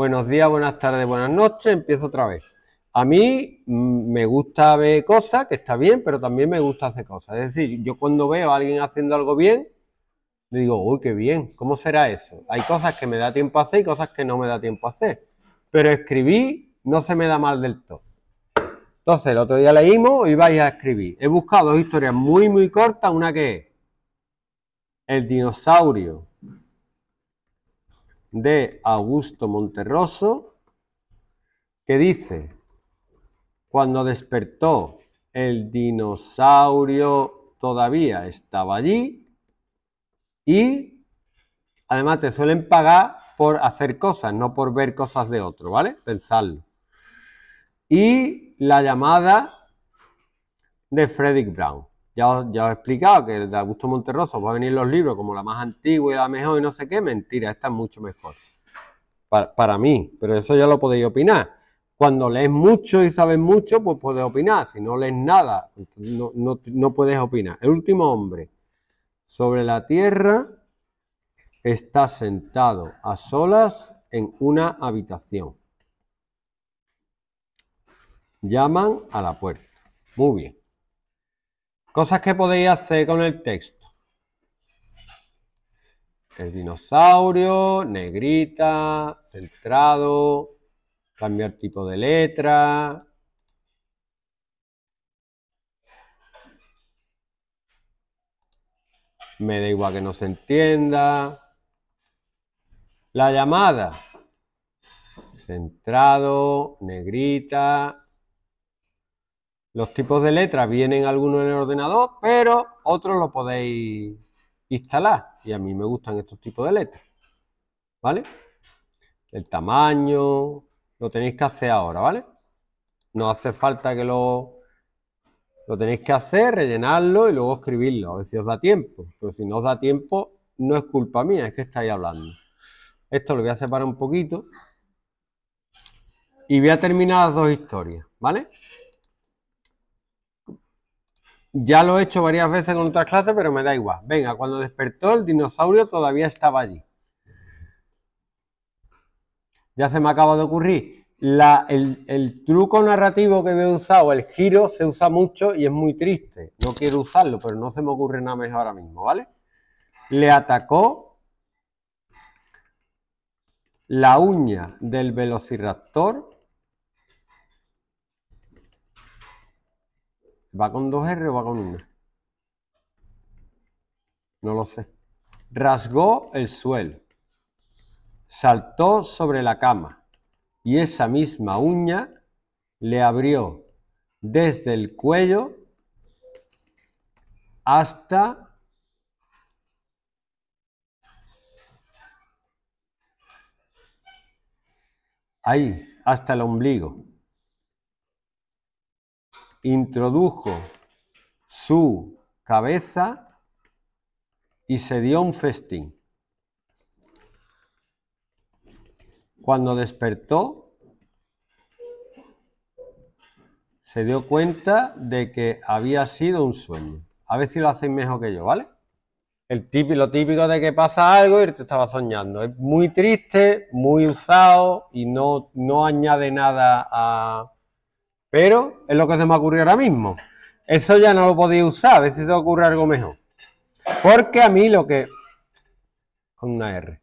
Buenos días, buenas tardes, buenas noches, empiezo otra vez. A mí mm, me gusta ver cosas, que está bien, pero también me gusta hacer cosas. Es decir, yo cuando veo a alguien haciendo algo bien, digo, uy, qué bien, ¿cómo será eso? Hay cosas que me da tiempo a hacer y cosas que no me da tiempo a hacer. Pero escribir no se me da mal del todo. Entonces, el otro día leímos y vais a escribir. He buscado dos historias muy, muy cortas. Una que es El dinosaurio de Augusto Monterroso, que dice, cuando despertó el dinosaurio todavía estaba allí y además te suelen pagar por hacer cosas, no por ver cosas de otro, ¿vale? Pensadlo. Y la llamada de Frederick Brown. Ya, os he explicado que el de Augusto Monterroso pues, va a venir los libros como la más antigua y la mejor y no sé qué. Mentira, esta es mucho mejor. Para, mí, pero eso ya lo podéis opinar. Cuando lees mucho y sabes mucho, pues puedes opinar. Si no lees nada, no, no puedes opinar. El último hombre sobre la tierra está sentado a solas en una habitación. Llaman a la puerta. Muy bien. Cosas que podéis hacer con el texto. El dinosaurio, negrita, centrado, cambiar tipo de letra. Me da igual que no se entienda. La llamada. Centrado, negrita, los tipos de letras vienen algunos en el ordenador, pero otros lo podéis instalar. Y a mí me gustan estos tipos de letras. ¿Vale? El tamaño, lo tenéis que hacer ahora, ¿vale? No hace falta que lo... Lo tenéis que hacer, rellenarlo y luego escribirlo, a ver si os da tiempo. Pero si no os da tiempo, no es culpa mía, es que estáis hablando. Esto lo voy a separar un poquito. Y voy a terminar las dos historias, ¿vale? Ya lo he hecho varias veces con otras clases, pero me da igual. Venga, cuando despertó el dinosaurio todavía estaba allí. Ya se me acaba de ocurrir. el, truco narrativo que me he usado, el giro, se usa mucho y es muy triste. No quiero usarlo, pero no se me ocurre nada mejor ahora mismo, ¿vale? Le atacó la uña del velociraptor ¿Va con dos r o va con una? No lo sé. Rasgó el suelo. Saltó sobre la cama. Y esa misma uña le abrió desde el cuello hasta ahí, hasta el ombligo introdujo su cabeza y se dio un festín. Cuando despertó, se dio cuenta de que había sido un sueño. A ver si lo hacéis mejor que yo, ¿vale? El típico, lo típico de que pasa algo y te estaba soñando. Es muy triste, muy usado y no, no añade nada a, pero es lo que se me ocurrió ahora mismo. Eso ya no lo podía usar, a ver si se ocurre algo mejor. Porque a mí lo que... Con una R.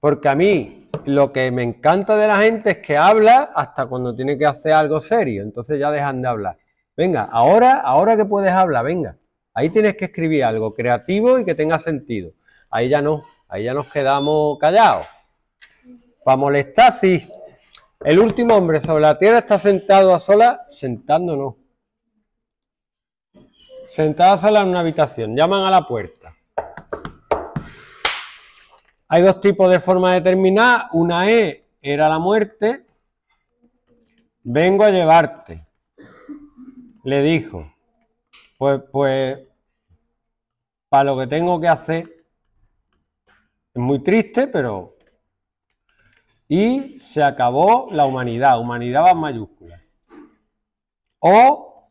Porque a mí lo que me encanta de la gente es que habla hasta cuando tiene que hacer algo serio. Entonces ya dejan de hablar. Venga, ahora, ahora que puedes hablar, venga. Ahí tienes que escribir algo creativo y que tenga sentido. Ahí ya no, ahí ya nos quedamos callados. Para molestar, sí. El último hombre sobre la tierra está sentado a sola, sentándonos. a sola en una habitación. Llaman a la puerta. Hay dos tipos de forma de terminar. Una E era la muerte. Vengo a llevarte. Le dijo. Pues, pues, para lo que tengo que hacer. Es muy triste, pero y se acabó la humanidad. Humanidad va en mayúsculas. O,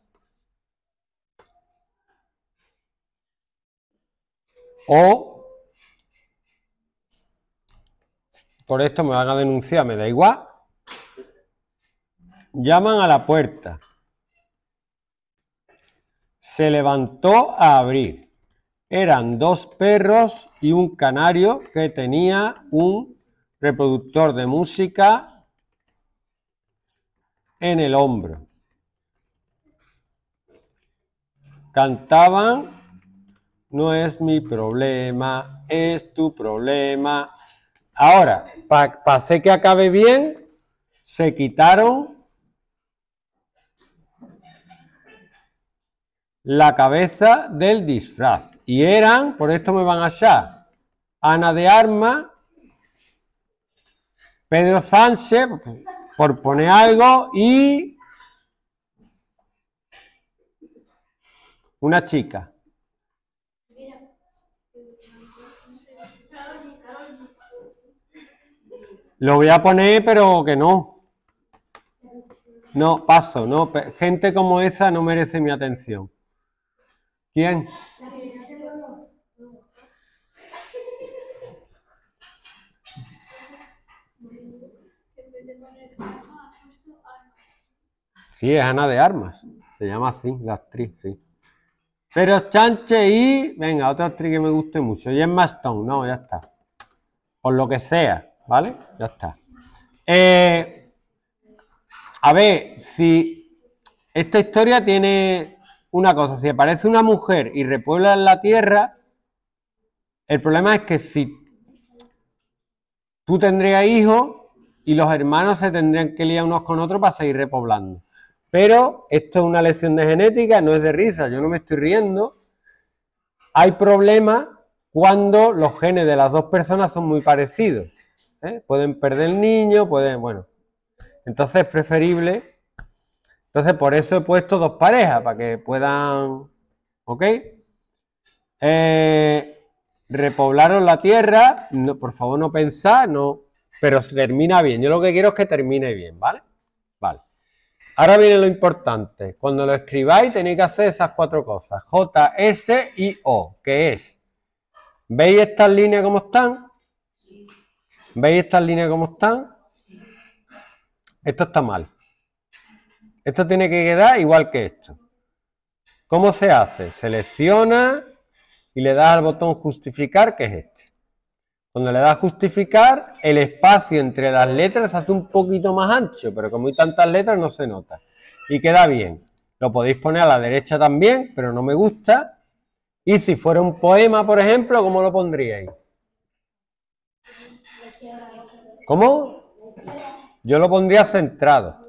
o, por esto me van a denunciar, me da igual. Llaman a la puerta. Se levantó a abrir. Eran dos perros y un canario que tenía un reproductor de música en el hombro. Cantaban, no es mi problema, es tu problema. Ahora, para hacer que acabe bien, se quitaron la cabeza del disfraz. Y eran, por esto me van a allá, Ana de Arma... Pedro Sánchez, por poner algo, y una chica. Lo voy a poner, pero que no. No, paso, no. Gente como esa no merece mi atención. ¿Quién? Sí, es Ana de Armas. Se llama así, la actriz, sí. Pero Chanche y. Venga, otra actriz que me guste mucho. Y es Maston, no, ya está. Por lo que sea, ¿vale? Ya está. Eh, a ver, si. Esta historia tiene una cosa. Si aparece una mujer y repuebla la tierra. El problema es que si tú tendrías hijos y los hermanos se tendrían que liar unos con otros para seguir repoblando. Pero esto es una lección de genética, no es de risa, yo no me estoy riendo. Hay problemas cuando los genes de las dos personas son muy parecidos. ¿eh? Pueden perder el niño, pueden, bueno. Entonces es preferible. Entonces por eso he puesto dos parejas, para que puedan, ¿ok? Eh, repoblaron la tierra, no, por favor no pensar, no, pero termina bien. Yo lo que quiero es que termine bien, ¿vale? Ahora viene lo importante. Cuando lo escribáis tenéis que hacer esas cuatro cosas. J, S y O, que es. ¿Veis estas líneas como están? ¿Veis estas líneas como están? Esto está mal. Esto tiene que quedar igual que esto. ¿Cómo se hace? Selecciona y le das al botón justificar, que es este. Cuando le das justificar, el espacio entre las letras se hace un poquito más ancho, pero como hay tantas letras no se nota. Y queda bien. Lo podéis poner a la derecha también, pero no me gusta. Y si fuera un poema, por ejemplo, ¿cómo lo pondríais? ¿Cómo? Yo lo pondría centrado.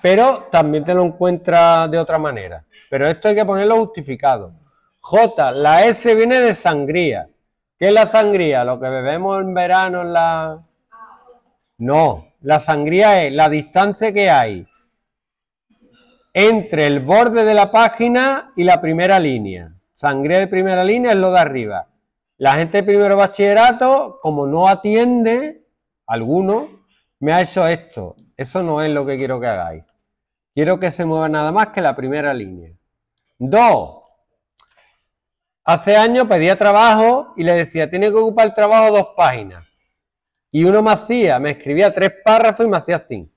Pero también te lo encuentras de otra manera. Pero esto hay que ponerlo justificado. J, la S viene de sangría. ¿Qué es la sangría? Lo que bebemos en verano en la... No, la sangría es la distancia que hay entre el borde de la página y la primera línea. Sangría de primera línea es lo de arriba. La gente de primero bachillerato, como no atiende, alguno, me ha hecho esto. Eso no es lo que quiero que hagáis. Quiero que se mueva nada más que la primera línea. Dos, Hace años pedía trabajo y le decía, tiene que ocupar el trabajo dos páginas. Y uno me hacía, me escribía tres párrafos y me hacía cinco.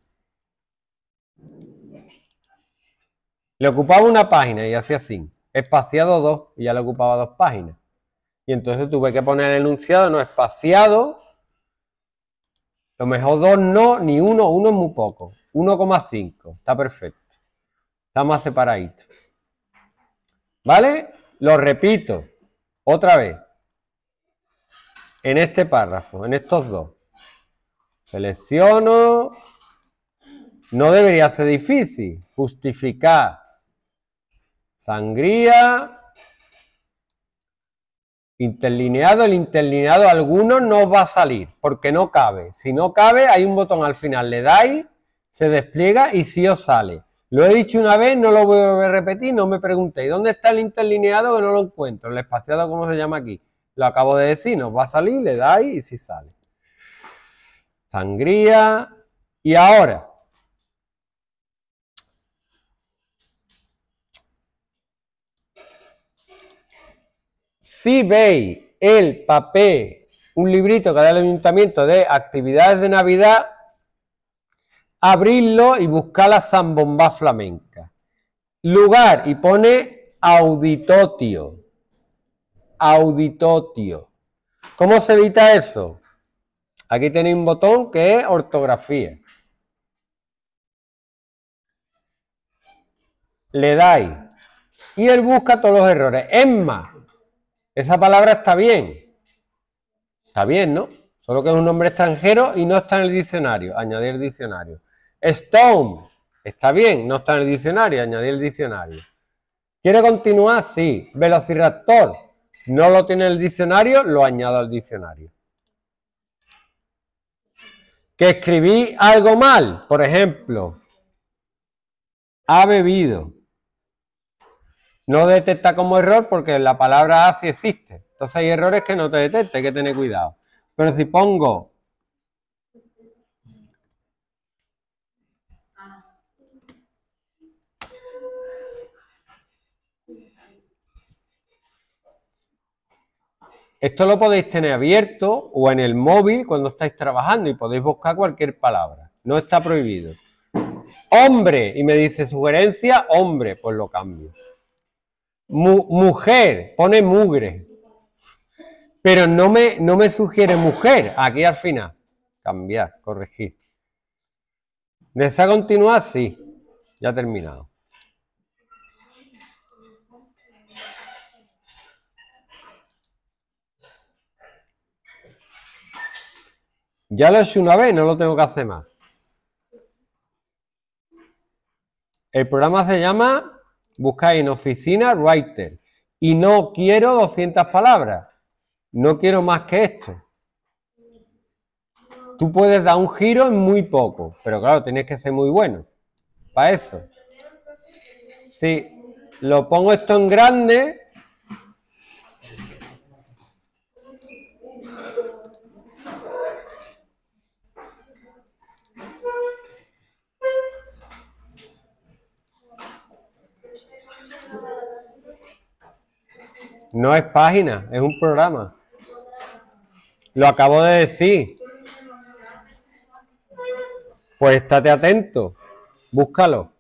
Le ocupaba una página y hacía cinco. Espaciado dos y ya le ocupaba dos páginas. Y entonces tuve que poner el enunciado, no espaciado. Lo mejor dos no, ni uno, uno es muy poco. 1,5, está perfecto. Estamos separaditos. ¿Vale? Lo repito, otra vez, en este párrafo, en estos dos. Selecciono, no debería ser difícil, justificar. Sangría, interlineado, el interlineado alguno no va a salir porque no cabe. Si no cabe, hay un botón al final, le dais, se despliega y sí os sale. Lo he dicho una vez, no lo voy a repetir, no me preguntéis. ¿Dónde está el interlineado que no lo encuentro? El espaciado, ¿cómo se llama aquí? Lo acabo de decir, nos va a salir, le dais y si sí sale. Sangría. Y ahora. Si veis el papel, un librito que da el ayuntamiento de actividades de Navidad, abrirlo y buscar la zambomba flamenca. Lugar y pone auditotio. Auditotio. ¿Cómo se evita eso? Aquí tenéis un botón que es ortografía. Le dais. Y él busca todos los errores. Emma, esa palabra está bien. Está bien, ¿no? Solo que es un nombre extranjero y no está en el diccionario. Añadir diccionario. Stone. Está bien, no está en el diccionario, añadí el diccionario. ¿Quiere continuar? Sí. Velociraptor. No lo tiene el diccionario, lo añado al diccionario. Que escribí algo mal, por ejemplo, ha bebido. No detecta como error porque la palabra así existe. Entonces hay errores que no te detecta, hay que tener cuidado. Pero si pongo Esto lo podéis tener abierto o en el móvil cuando estáis trabajando y podéis buscar cualquier palabra. No está prohibido. Hombre, y me dice sugerencia, hombre, pues lo cambio. mujer, pone mugre. Pero no me, no me sugiere mujer. Aquí al final. Cambiar, corregir. ¿Desea continuar? Sí. Ya ha terminado. Ya lo he hecho una vez, no lo tengo que hacer más. El programa se llama, buscar en oficina Writer. Y no quiero 200 palabras. No quiero más que esto. Tú puedes dar un giro en muy poco, pero claro, tienes que ser muy bueno para eso. Si lo pongo esto en grande, No es página, es un programa. Lo acabo de decir. Pues estate atento. Búscalo.